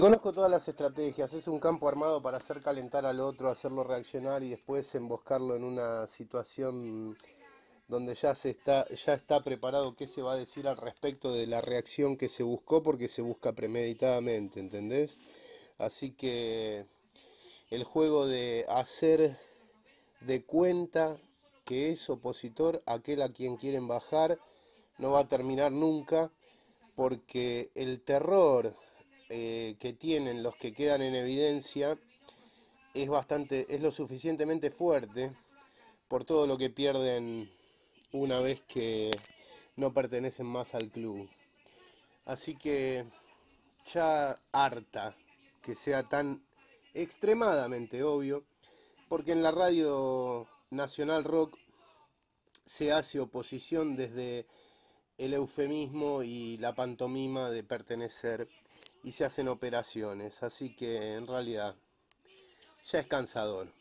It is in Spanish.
Conozco todas las estrategias, es un campo armado para hacer calentar al otro, hacerlo reaccionar y después emboscarlo en una situación donde ya se está ya está preparado qué se va a decir al respecto de la reacción que se buscó porque se busca premeditadamente, ¿entendés? Así que el juego de hacer de cuenta que es opositor aquel a quien quieren bajar no va a terminar nunca porque el terror eh, que tienen los que quedan en evidencia es bastante, es lo suficientemente fuerte por todo lo que pierden una vez que no pertenecen más al club. Así que ya harta que sea tan extremadamente obvio, porque en la radio nacional rock se hace oposición desde el eufemismo y la pantomima de pertenecer y se hacen operaciones. Así que en realidad ya es cansador.